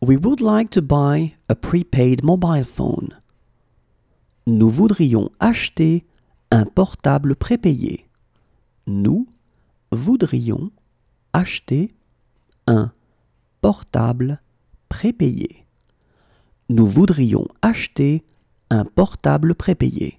We would like to buy a prepaid mobile phone. Nous voudrions acheter un portable prépayé. Nous voudrions acheter un portable prépayé. Nous voudrions acheter un portable prépayé.